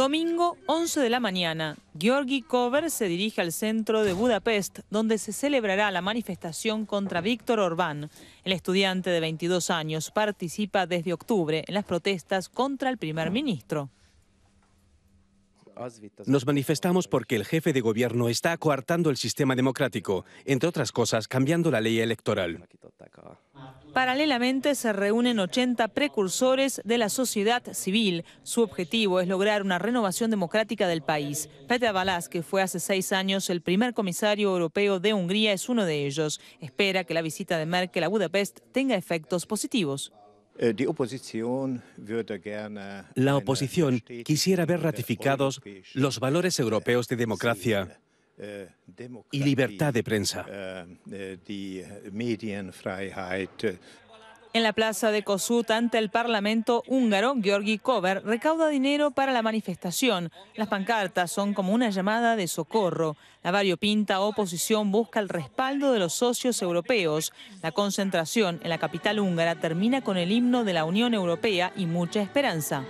Domingo, 11 de la mañana, Georgi Kober se dirige al centro de Budapest, donde se celebrará la manifestación contra Víctor Orbán. El estudiante de 22 años participa desde octubre en las protestas contra el primer ministro. Nos manifestamos porque el jefe de gobierno está coartando el sistema democrático, entre otras cosas cambiando la ley electoral. Paralelamente se reúnen 80 precursores de la sociedad civil. Su objetivo es lograr una renovación democrática del país. Petra Balas, que fue hace seis años el primer comisario europeo de Hungría, es uno de ellos. Espera que la visita de Merkel a Budapest tenga efectos positivos. Eh, eh, La eh, oposición quisiera ver ratificados los valores europeos de democracia y libertad de prensa. En la plaza de Kossuth, ante el Parlamento húngaro, Georgi Kober recauda dinero para la manifestación. Las pancartas son como una llamada de socorro. La variopinta oposición busca el respaldo de los socios europeos. La concentración en la capital húngara termina con el himno de la Unión Europea y mucha esperanza.